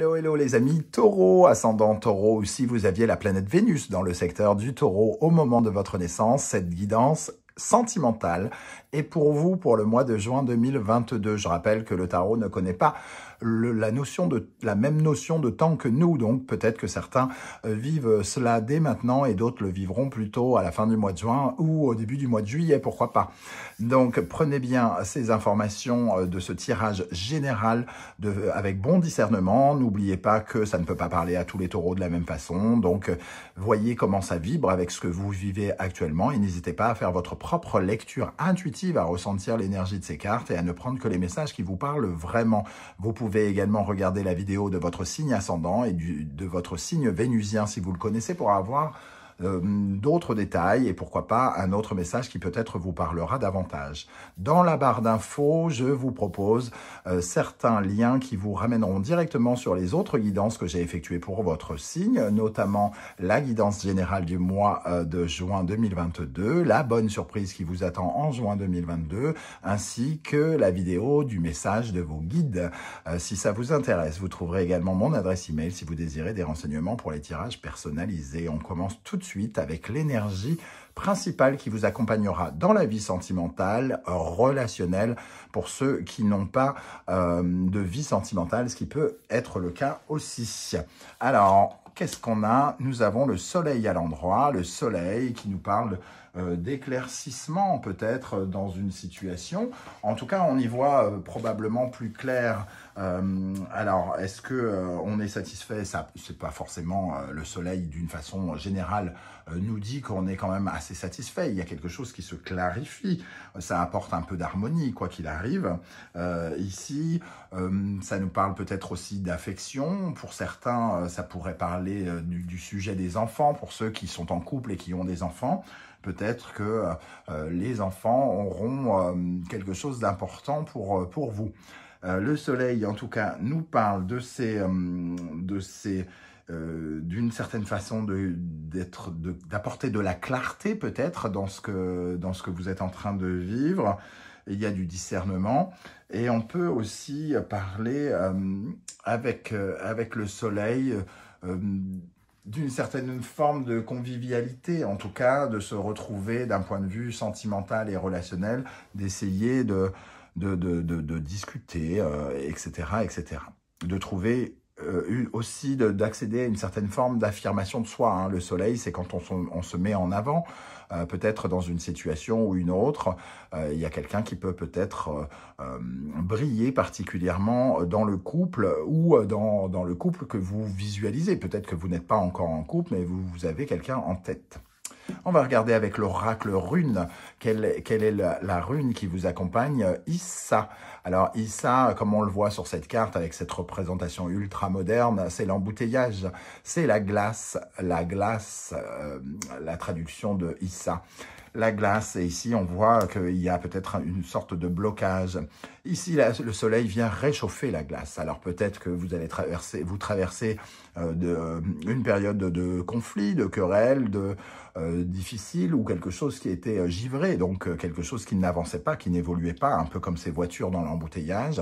Hello, hello les amis taureau, ascendant taureau, si vous aviez la planète Vénus dans le secteur du taureau au moment de votre naissance, cette guidance sentimentale est pour vous pour le mois de juin 2022. Je rappelle que le tarot ne connaît pas la, notion de, la même notion de temps que nous. Donc peut-être que certains euh, vivent cela dès maintenant et d'autres le vivront plutôt à la fin du mois de juin ou au début du mois de juillet, pourquoi pas. Donc prenez bien ces informations euh, de ce tirage général de, euh, avec bon discernement. N'oubliez pas que ça ne peut pas parler à tous les taureaux de la même façon. Donc voyez comment ça vibre avec ce que vous vivez actuellement et n'hésitez pas à faire votre propre lecture intuitive, à ressentir l'énergie de ces cartes et à ne prendre que les messages qui vous parlent vraiment. Vous vous pouvez également regarder la vidéo de votre signe ascendant et de votre signe vénusien si vous le connaissez pour avoir euh, d'autres détails et pourquoi pas un autre message qui peut-être vous parlera davantage. Dans la barre d'infos, je vous propose euh, certains liens qui vous ramèneront directement sur les autres guidances que j'ai effectuées pour votre signe, notamment la guidance générale du mois euh, de juin 2022, la bonne surprise qui vous attend en juin 2022, ainsi que la vidéo du message de vos guides. si ça vous intéresse, vous trouverez également mon adresse email si vous désirez des renseignements pour les tirages personnalisés. On commence tout de avec l'énergie principale qui vous accompagnera dans la vie sentimentale, relationnelle, pour ceux qui n'ont pas euh, de vie sentimentale, ce qui peut être le cas aussi. Alors, qu'est-ce qu'on a Nous avons le soleil à l'endroit, le soleil qui nous parle euh, d'éclaircissement peut-être euh, dans une situation. En tout cas, on y voit euh, probablement plus clair. alors, est-ce que on est satisfait Ça, c'est pas forcément le soleil d'une façon générale nous dit qu'on est quand même assez satisfait. Il y a quelque chose qui se clarifie. Ça apporte un peu d'harmonie, quoi qu'il arrive. ici, ça nous parle peut-être aussi d'affection. Pour certains, ça pourrait parler du, sujet des enfants, pour ceux qui sont en couple et qui ont des enfants. Peut-être que euh, les enfants auront euh, quelque chose d'important pour, euh, pour vous. le soleil, en tout cas, nous parle de ces, de ces d'une certaine façon d'être d'apporter de, la clarté peut-être dans ce que dans ce que vous êtes en train de vivre il y a du discernement et on peut aussi parler avec avec le soleil d'une certaine forme de convivialité, en tout cas de se retrouver d'un point de vue sentimental et relationnel, d'essayer de de, discuter, etc., euh, etc. De trouver euh, aussi d'accéder à une certaine forme d'affirmation de soi. Hein. Le soleil, c'est quand on, se met en avant, euh, peut-être dans une situation ou une autre. Euh, il y a quelqu'un qui peut peut-être euh, briller particulièrement dans le couple ou dans, dans le couple que vous visualisez. Peut-être que vous n'êtes pas encore en couple, mais vous avez quelqu'un en tête. On va regarder avec l'oracle rune, quelle, est la, rune qui vous accompagne, Issa. Alors Issa, comme on le voit sur cette carte, avec cette représentation ultra moderne, c'est l'embouteillage, c'est la glace, la glace, euh, la traduction de Issa la glace. Et ici, on voit qu'il y a peut-être une sorte de blocage. Ici, le soleil vient réchauffer la glace. Alors peut-être que vous allez traverser, vous traversez euh, euh, une période de, conflit, de querelle, de euh, difficile ou quelque chose qui était givré, donc quelque chose qui n'avançait pas, qui n'évoluait pas, un peu comme ces voitures dans l'embouteillage.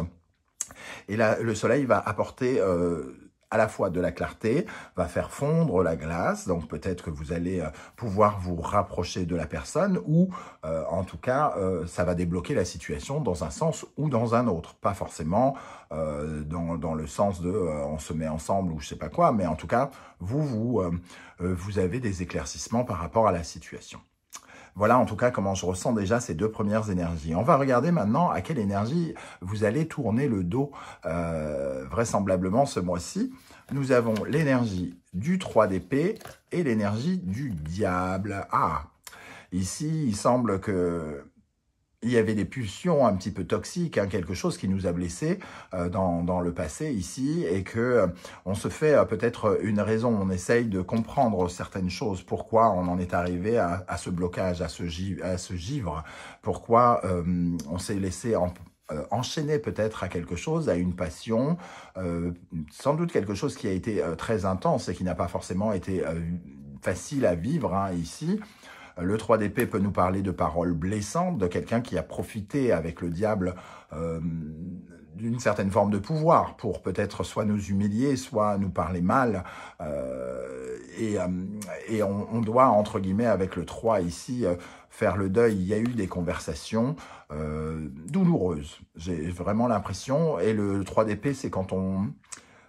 Et là, le soleil va apporter à la fois de la clarté, va faire fondre la glace, donc peut-être que vous allez euh, pouvoir vous rapprocher de la personne ou euh, en tout cas euh, ça va débloquer la situation dans un sens ou dans un autre, pas forcément dans, le sens de on se met ensemble ou je sais pas quoi, mais en tout cas vous vous, vous avez des éclaircissements par rapport à la situation. Voilà en tout cas comment je ressens déjà ces deux premières énergies. On va regarder maintenant à quelle énergie vous allez tourner le dos euh, vraisemblablement ce mois-ci. Nous avons l'énergie du 3 d'épée et l'énergie du diable. Ah, ici il semble que il y avait des pulsions un petit peu toxiques, hein, quelque chose qui nous a blessés euh, dans, le passé ici, et que euh, on se fait euh, peut-être une raison, on essaye de comprendre certaines choses, pourquoi on en est arrivé à, ce blocage, à ce, givre, pourquoi on s'est laissé enchaîner peut-être à quelque chose, à une passion, sans doute quelque chose qui a été très intense et qui n'a pas forcément été facile à vivre hein, ici, le 3 d'épée peut nous parler de paroles blessantes, de quelqu'un qui a profité avec le diable euh, d'une certaine forme de pouvoir pour peut-être soit nous humilier, soit nous parler mal. Euh, et, euh, on, doit, entre guillemets, avec le 3 ici, faire le deuil. Il y a eu des conversations douloureuses, j'ai vraiment l'impression. Et le 3 d'épée, c'est quand on...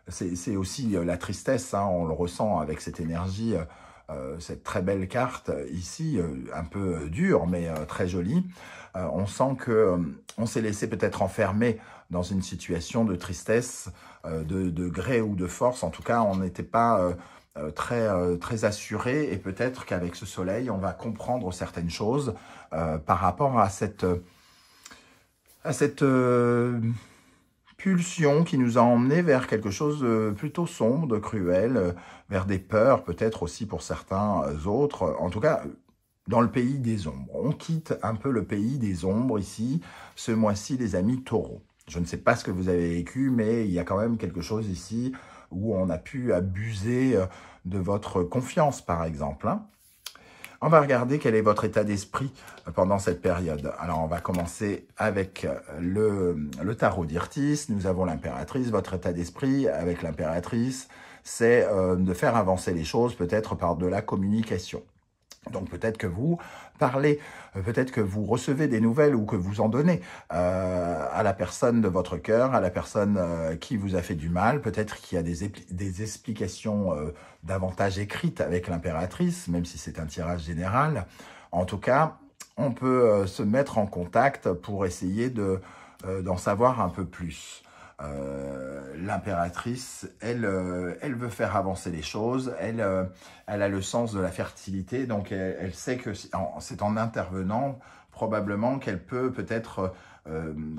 C'est aussi la tristesse, hein. on le ressent avec cette énergie euh, cette très belle carte euh, ici, euh, un peu dure, mais très jolie. on sent que on s'est laissé peut-être enfermer dans une situation de tristesse, de, de, gré ou de force. En tout cas, on n'était pas très, très assuré et peut-être qu'avec ce soleil, on va comprendre certaines choses par rapport à cette... à cette pulsion qui nous a emmenés vers quelque chose de plutôt sombre, de cruel, euh, vers des peurs peut-être aussi pour certains euh, autres. En tout cas, euh, dans le pays des ombres. On quitte un peu le pays des ombres ici, ce mois-ci, les amis taureaux. Je ne sais pas ce que vous avez vécu, mais il y a quand même quelque chose ici où on a pu abuser de votre confiance, par exemple. Hein. On va regarder quel est votre état d'esprit euh, pendant cette période. Alors, on va commencer avec euh, le, tarot d'Irtis. Nous avons l'impératrice. Votre état d'esprit avec l'impératrice, c'est euh, de faire avancer les choses peut-être par de la communication. Donc peut-être que vous parlez, euh, peut-être que vous recevez des nouvelles ou que vous en donnez euh, à la personne de votre cœur, à la personne euh, qui vous a fait du mal, peut-être qu'il y a des, explications davantage écrites avec l'impératrice, même si c'est un tirage général. En tout cas, on peut se mettre en contact pour essayer d'en savoir un peu plus. Euh, l'impératrice, elle, euh, elle veut faire avancer les choses, elle, euh, elle a le sens de la fertilité, donc elle, sait que c'est en intervenant probablement qu'elle peut peut-être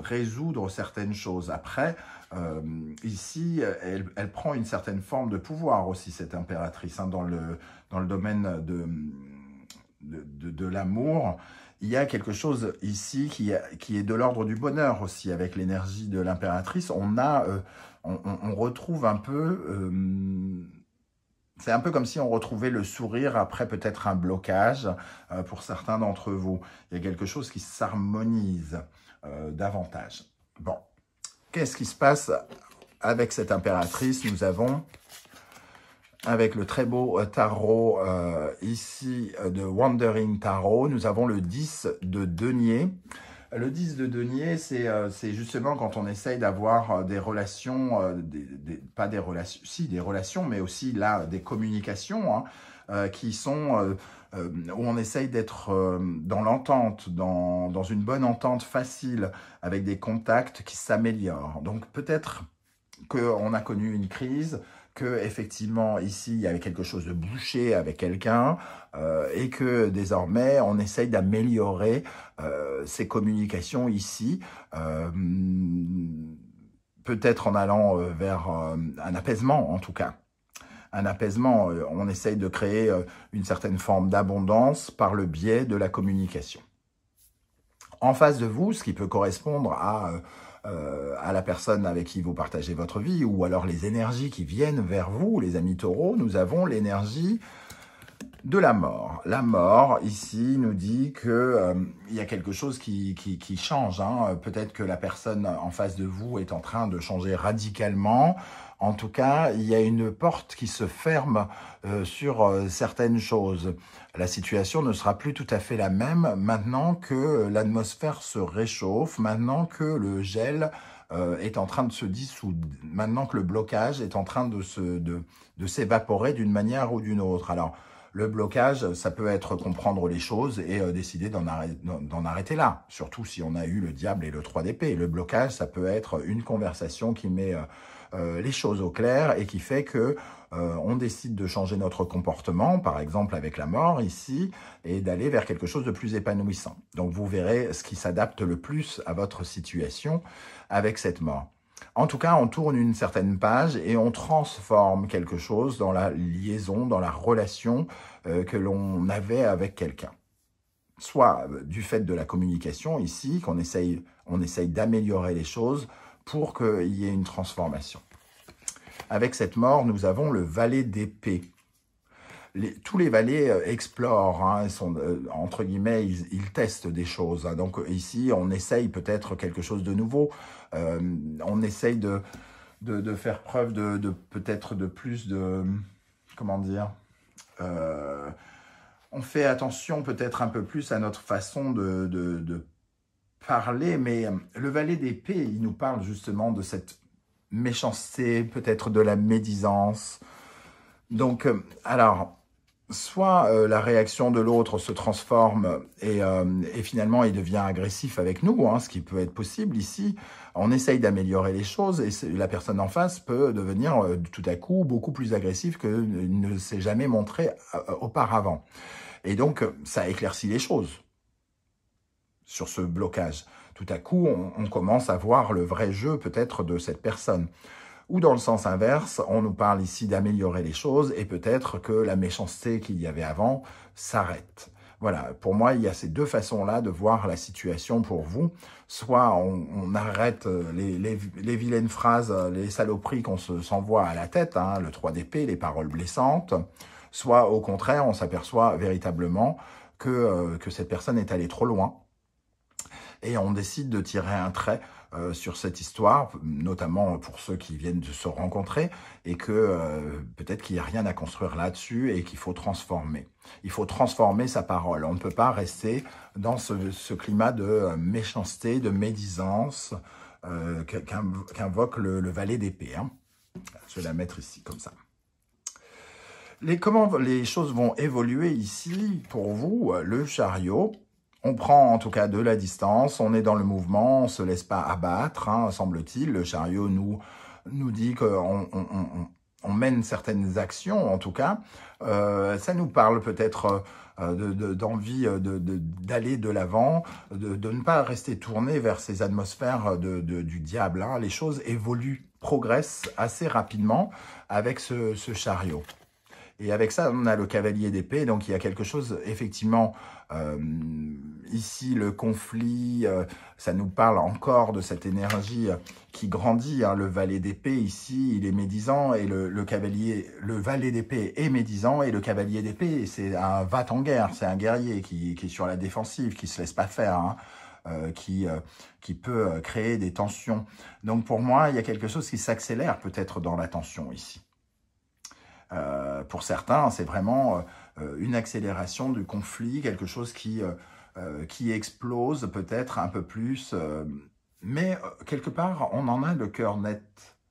résoudre certaines choses. Après, ici, elle, prend une certaine forme de pouvoir aussi, cette impératrice, hein, dans, le, dans le domaine de, de, de l'amour il y a quelque chose ici qui, est de l'ordre du bonheur aussi, avec l'énergie de l'impératrice. On, a, euh, on, retrouve un peu... Euh, c'est un peu comme si on retrouvait le sourire après peut-être un blocage euh, pour certains d'entre vous. Il y a quelque chose qui s'harmonise davantage. Bon, qu'est-ce qui se passe avec cette impératrice Nous avons avec le très beau euh, tarot euh, ici euh, de Wandering Tarot. Nous avons le 10 de denier. Le 10 de denier, c'est justement quand on essaye d'avoir des relations, pas des relations, si des relations, mais aussi là des communications hein, qui sont où on essaye d'être dans l'entente, dans, dans une bonne entente facile, avec des contacts qui s'améliorent. Donc peut-être qu'on a connu une crise, que effectivement ici il y avait quelque chose de bouché avec quelqu'un euh, et que désormais on essaye d'améliorer euh, ces communications ici. Euh, peut-être en allant vers un apaisement en tout cas un apaisement. On essaye de créer une certaine forme d'abondance par le biais de la communication en face de vous, ce qui peut correspondre à, euh, euh, à la personne avec qui vous partagez votre vie, ou alors les énergies qui viennent vers vous, les amis taureaux, nous avons l'énergie de la mort. La mort, ici, nous dit que euh, y a quelque chose qui, change. Hein. Peut-être que la personne en face de vous est en train de changer radicalement, en tout cas, il y a une porte qui se ferme euh, sur euh, certaines choses. La situation ne sera plus tout à fait la même maintenant que euh, l'atmosphère se réchauffe, maintenant que le gel est en train de se dissoudre, maintenant que le blocage est en train de s'évaporer d'une manière ou d'une autre. Alors, le blocage, ça peut être comprendre les choses et euh, décider d'en arrêter, là, surtout si on a eu le diable et le 3 d'épée. Le blocage, ça peut être une conversation qui met euh, euh, les choses au clair et qui fait que on décide de changer notre comportement, par exemple avec la mort ici, et d'aller vers quelque chose de plus épanouissant. Donc vous verrez ce qui s'adapte le plus à votre situation avec cette mort. En tout cas, on tourne une certaine page et on transforme quelque chose dans la liaison, dans la relation euh, que l'on avait avec quelqu'un. Soit euh, du fait de la communication ici, qu'on essaye, on essaye d'améliorer les choses pour qu'il y ait une transformation. Avec cette mort, nous avons le valet d'épée tous les valets euh, explorent, hein, sont, euh, entre guillemets, ils, testent des choses. Hein. Donc euh, ici, on essaye peut-être quelque chose de nouveau. on essaye de, de, faire preuve de, de peut-être de plus de... Comment dire On fait attention peut-être un peu plus à notre façon de, de parler, mais le valet d'épée, il nous parle justement de cette méchanceté, peut-être de la médisance. Donc, alors, soit euh, la réaction de l'autre se transforme et, euh, finalement il devient agressif avec nous, hein, ce qui peut être possible ici. On essaye d'améliorer les choses et la personne en face peut devenir euh, tout à coup beaucoup plus agressif que ne s'est jamais montré auparavant. Et donc ça éclaircit les choses sur ce blocage. Tout à coup, on commence à voir le vrai jeu peut-être de cette personne ou dans le sens inverse, on nous parle ici d'améliorer les choses et peut-être que la méchanceté qu'il y avait avant s'arrête. Voilà, pour moi, il y a ces deux façons-là de voir la situation pour vous. Soit on, arrête euh, les, vilaines phrases, euh, les saloperies qu'on s'envoie à la tête, hein, le 3DP, les paroles blessantes. Soit au contraire, on s'aperçoit véritablement euh, que cette personne est allée trop loin et on décide de tirer un trait euh, sur cette histoire, notamment pour ceux qui viennent de se rencontrer, et que euh, peut-être qu'il n'y a rien à construire là-dessus et qu'il faut transformer. Il faut transformer sa parole. On ne peut pas rester dans ce, climat de euh, méchanceté, de médisance qu'invoque le, valet d'épée. Hein. Je vais la mettre ici, comme ça. Les, comment les choses vont évoluer ici pour vous, le chariot on prend en tout cas de la distance, on est dans le mouvement, on se laisse pas abattre, hein, semble-t-il. Le chariot nous, dit qu'on on, mène certaines actions, en tout cas. Euh, ça nous parle peut-être euh, d'envie euh, d'aller de, l'avant, de, ne pas rester tourné vers ces atmosphères du diable. Hein. Les choses évoluent, progressent assez rapidement avec ce chariot. Et avec ça, on a le cavalier d'épée. Donc il y a quelque chose, effectivement, euh, ici, le conflit, euh, ça nous parle encore de cette énergie qui grandit. Hein. Le valet d'épée, ici, il est médisant et le, le cavalier, le valet d'épée est médisant et le cavalier d'épée, c'est un va en guerre, c'est un guerrier qui, qui, est sur la défensive, qui se laisse pas faire. Hein. Euh, qui, euh, qui peut euh, créer des tensions. Donc pour moi, il y a quelque chose qui s'accélère peut-être dans la tension ici. Euh, pour certains, c'est vraiment euh, euh, une accélération du conflit, quelque chose qui, qui explose peut-être un peu plus. mais quelque part, on en a le cœur net.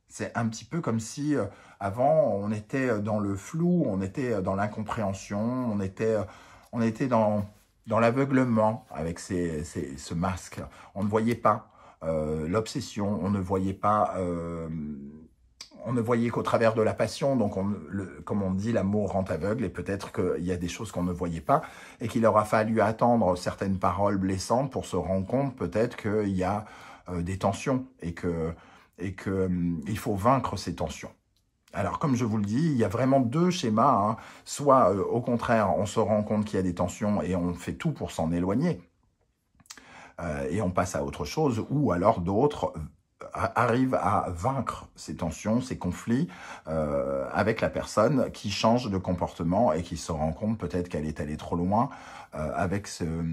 C'est un petit peu comme si avant, on était dans le flou, on était dans l'incompréhension, on était, on était dans, dans l'aveuglement avec ce masque. On ne voyait pas l'obsession, on ne voyait pas on ne voyait qu'au travers de la passion, donc comme on dit, l'amour rend aveugle, et peut-être qu'il y a des choses qu'on ne voyait pas, et qu'il aura fallu attendre certaines paroles blessantes pour se rendre compte peut-être qu'il y a euh, des tensions, et que et qu'il hum, faut vaincre ces tensions. Alors, comme je vous le dis, il y a vraiment deux schémas. Hein. Soit, euh, au contraire, on se rend compte qu'il y a des tensions et on fait tout pour s'en éloigner, euh, et on passe à autre chose, ou alors d'autres arrive à vaincre ces tensions, ces conflits euh, avec la personne qui change de comportement et qui se rend compte peut-être qu'elle est allée trop loin euh, avec, ce, euh,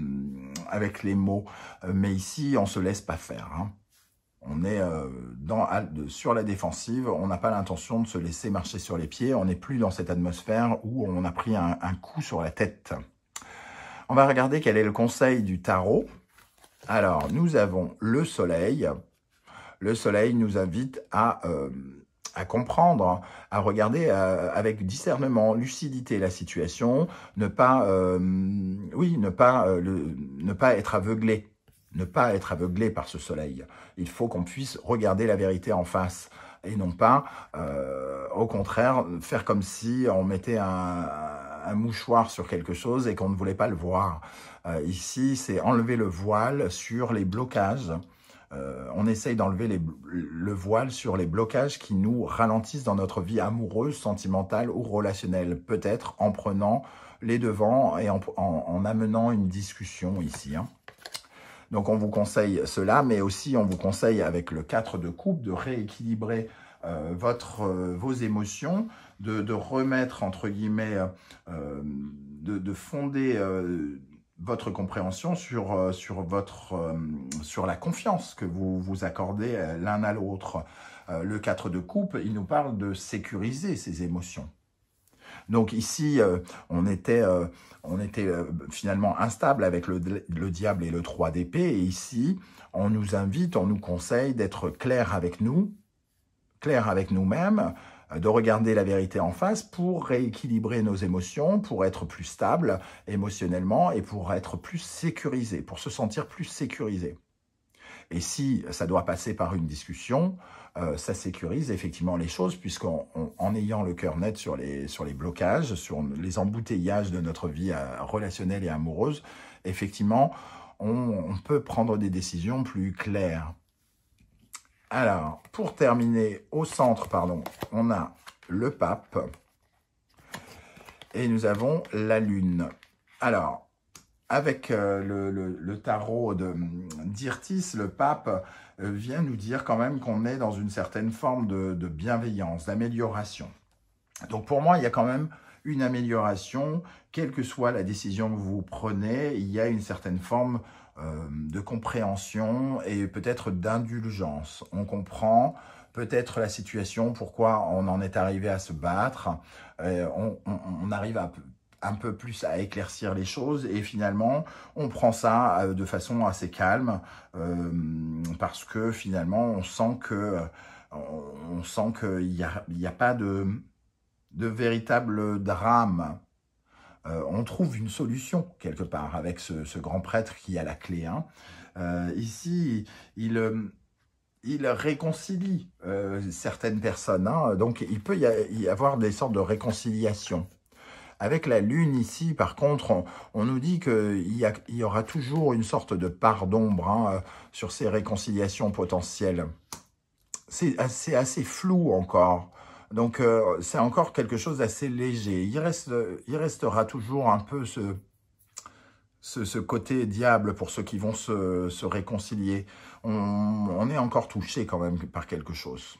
avec les mots. Mais ici, on se laisse pas faire. Hein. On est euh, dans, sur la défensive, on n'a pas l'intention de se laisser marcher sur les pieds, on n'est plus dans cette atmosphère où on a pris un coup sur la tête. On va regarder quel est le conseil du tarot. Alors, nous avons le soleil, le soleil nous invite à, euh, comprendre, à regarder euh, avec discernement, lucidité la situation, ne pas, euh, oui, pas, ne pas être aveuglé, ne pas être aveuglé par ce soleil. Il faut qu'on puisse regarder la vérité en face et non pas, au contraire, faire comme si on mettait un, mouchoir sur quelque chose et qu'on ne voulait pas le voir. ici, c'est enlever le voile sur les blocages euh, on essaye d'enlever le voile sur les blocages qui nous ralentissent dans notre vie amoureuse, sentimentale ou relationnelle, peut-être en prenant les devants et en, amenant une discussion ici. Hein. Donc on vous conseille cela, mais aussi on vous conseille avec le 4 de coupe de rééquilibrer euh, votre, euh, vos émotions, de, remettre entre guillemets, de, de fonder votre compréhension sur, euh, votre, euh, sur la confiance que vous vous accordez euh, l'un à l'autre. Le 4 de coupe, il nous parle de sécuriser ses émotions. Donc ici, on était, on était finalement instable avec le, le, diable et le 3 d'épée. Et ici, on nous invite, on nous conseille d'être clair avec nous, clair avec nous-mêmes, euh, de regarder la vérité en face pour rééquilibrer nos émotions, pour être plus stable émotionnellement et pour être plus sécurisé, pour se sentir plus sécurisé. Et si ça doit passer par une discussion, euh, ça sécurise effectivement les choses, puisqu'en ayant le cœur net sur les, sur les blocages, sur les embouteillages de notre vie euh, relationnelle et amoureuse, effectivement, on peut prendre des décisions plus claires. Alors, pour terminer, au centre, pardon, on a le pape et nous avons la lune. Alors, avec euh, le, tarot de tarot hum, d'Irtis, le pape euh, vient nous dire quand même qu'on est dans une certaine forme de, de bienveillance, d'amélioration. Donc pour moi, il y a quand même une amélioration, quelle que soit la décision que vous prenez, il y a une certaine forme euh, de compréhension et peut-être d'indulgence. On comprend peut-être la situation, pourquoi on en est arrivé à se battre. Euh, on, arrive un peu plus à éclaircir les choses et finalement on prend ça euh, de façon assez calme parce que finalement on sent que on sent qu'il n'y a, pas de véritable drame euh, on trouve une solution quelque part avec ce, grand prêtre qui a la clé. Hein. Euh, ici, il, euh, réconcilie certaines personnes, hein. donc il peut y avoir des sortes de réconciliations. Avec la lune ici, par contre, on, nous dit qu'il y, aura toujours une sorte de part d'ombre hein, sur ces réconciliations potentielles. C'est assez flou encore. Donc, euh, c'est encore quelque chose d'assez léger. Il, reste, il restera toujours un peu ce, ce, côté diable pour ceux qui vont se, réconcilier. On, est encore touché quand même par quelque chose.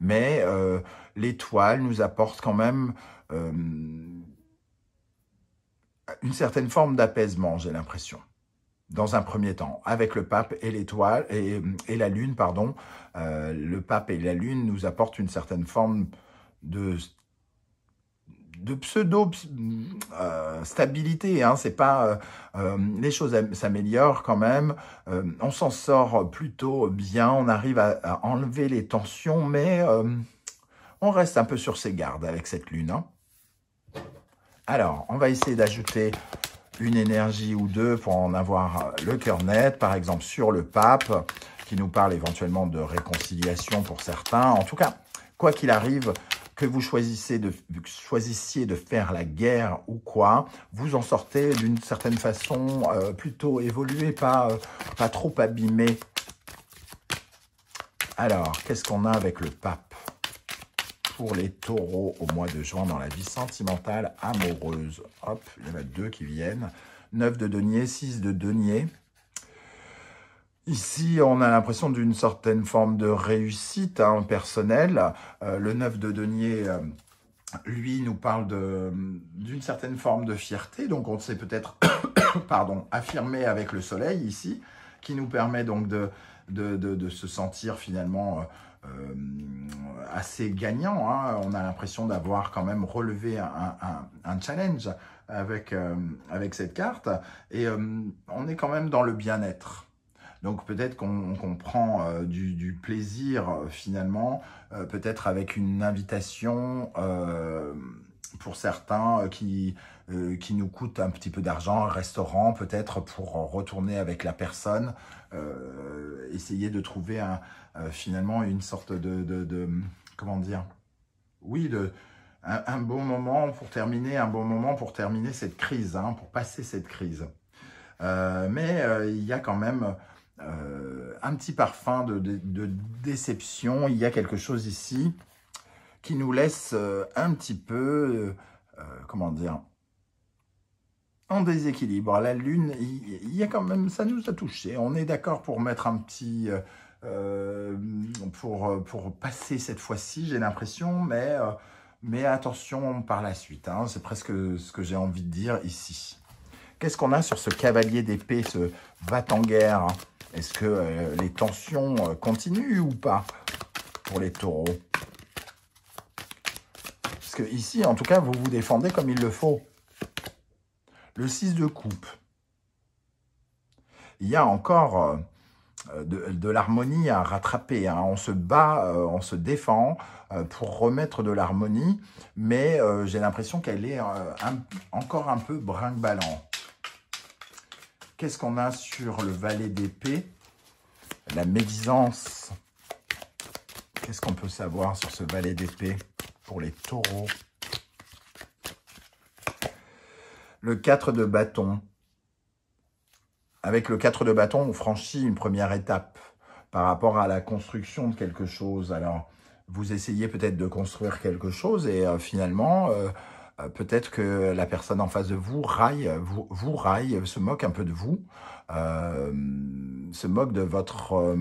Mais euh, l'étoile nous apporte quand même euh, une certaine forme d'apaisement, j'ai l'impression dans un premier temps, avec le pape et l'étoile et, la lune, pardon. Euh, le pape et la lune nous apportent une certaine forme de pseudo euh, stabilité. Hein. c'est pas euh, les choses s'améliorent quand même. on s'en sort plutôt bien. On arrive à, enlever les tensions, mais on reste un peu sur ses gardes avec cette lune. Hein. Alors, on va essayer d'ajouter une énergie ou deux pour en avoir euh, le cœur net, par exemple sur le pape, qui nous parle éventuellement de réconciliation pour certains. En tout cas, quoi qu'il arrive, que vous de, choisissiez de faire la guerre ou quoi, vous en sortez d'une certaine façon euh, plutôt évolué, pas, euh, pas trop abîmé. Alors, qu'est-ce qu'on a avec le pape pour les taureaux au mois de juin dans la vie sentimentale amoureuse. Hop, il y en a deux qui viennent. 9 de denier, 6 de denier. Ici, on a l'impression d'une certaine forme de réussite hein, personnelle. Euh, le 9 de denier... Euh, lui nous parle d'une certaine forme de fierté, donc on s'est peut-être pardon, affirmé avec le soleil ici, qui nous permet donc de, de, de se sentir finalement euh, euh, assez gagnant. Hein. On a l'impression d'avoir quand même relevé un, challenge avec, euh, avec cette carte. Et euh, on est quand même dans le bien-être. Donc peut-être qu'on prend du, du, plaisir finalement, peut-être avec une invitation pour certains euh, qui, euh, qui nous coûtent un petit peu d'argent, un restaurant peut-être pour retourner avec la personne, euh, essayer de trouver finalement une sorte de, comment dire, oui, de, un, bon moment pour terminer, un bon moment pour terminer cette crise, hein, pour passer cette crise. mais il y a quand même un petit parfum de, de, déception, il y a quelque chose ici qui nous laisse euh, un petit peu, euh, euh, comment dire, en déséquilibre. La Lune, il y, a quand même, ça nous a touché. On est d'accord pour mettre un petit... pour, pour passer cette fois-ci, j'ai l'impression, mais, mais attention par la suite. Hein. C'est presque ce que j'ai envie de dire ici. Qu'est-ce qu'on a sur ce cavalier d'épée, ce va en guerre Est-ce que les tensions continuent ou pas pour les taureaux parce que ici, en tout cas, vous vous défendez comme il le faut. Le 6 de coupe. Il y a encore euh, de, l'harmonie à rattraper. Hein. On se bat, euh, on se défend euh, pour remettre de l'harmonie, mais j'ai l'impression qu'elle est encore un peu brinque-ballant. Qu'est-ce qu'on a sur le valet d'épée La médisance. Qu'est-ce qu'on peut savoir sur ce valet d'épée pour les taureaux. Le 4 de bâton. Avec le 4 de bâton, on franchit une première étape par rapport à la construction de quelque chose. Alors, vous essayez peut-être de construire quelque chose et euh, finalement, euh, euh, peut-être que la personne en face de vous raille, vous, vous raille, se moque un peu de vous, se moque de votre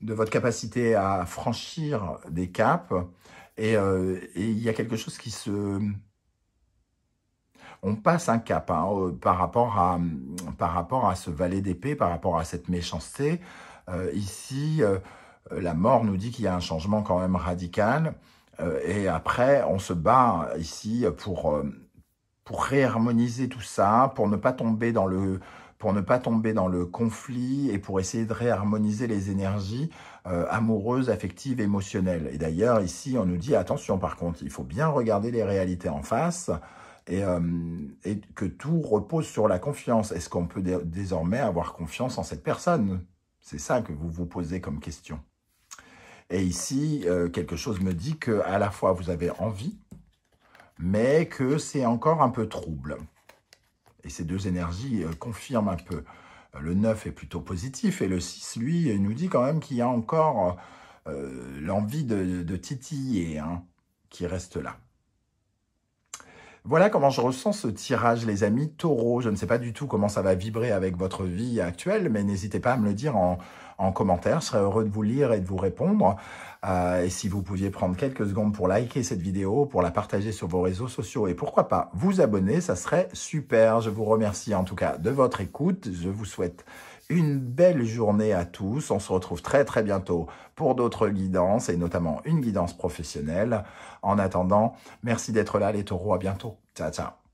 de votre capacité à franchir des caps. Euh, et il y a quelque chose qui se... On passe un cap hein, euh, par, rapport à, par rapport à ce valet d'épée, par rapport à cette méchanceté. Euh, ici, la mort nous dit qu'il y a un changement quand même radical. et après, on se bat ici pour, pour réharmoniser tout ça, pour ne pas tomber dans le pour ne pas tomber dans le conflit et pour essayer de réharmoniser les énergies euh, amoureuses, affectives, émotionnelles. Et d'ailleurs, ici, on nous dit, attention par contre, il faut bien regarder les réalités en face et, euh, que tout repose sur la confiance. Est-ce qu'on peut désormais avoir confiance en cette personne C'est ça que vous vous posez comme question. Et ici, euh, quelque chose me dit que à la fois vous avez envie, mais que c'est encore un peu trouble. Et ces deux énergies euh, confirment un peu. Euh, le 9 est plutôt positif et le 6, lui, nous dit quand même qu'il y a encore euh, l'envie de, de, titiller hein, qui reste là. Voilà comment je ressens ce tirage, les amis taureaux. Je ne sais pas du tout comment ça va vibrer avec votre vie actuelle, mais n'hésitez pas à me le dire en, commentaire. Je serais heureux de vous lire et de vous répondre. Euh, et si vous pouviez prendre quelques secondes pour liker cette vidéo, pour la partager sur vos réseaux sociaux et pourquoi pas vous abonner, ça serait super. Je vous remercie en tout cas de votre écoute. Je vous souhaite une belle journée à tous. On se retrouve très très bientôt pour d'autres guidances et notamment une guidance professionnelle. En attendant, merci d'être là les taureaux. À bientôt. Ciao ciao.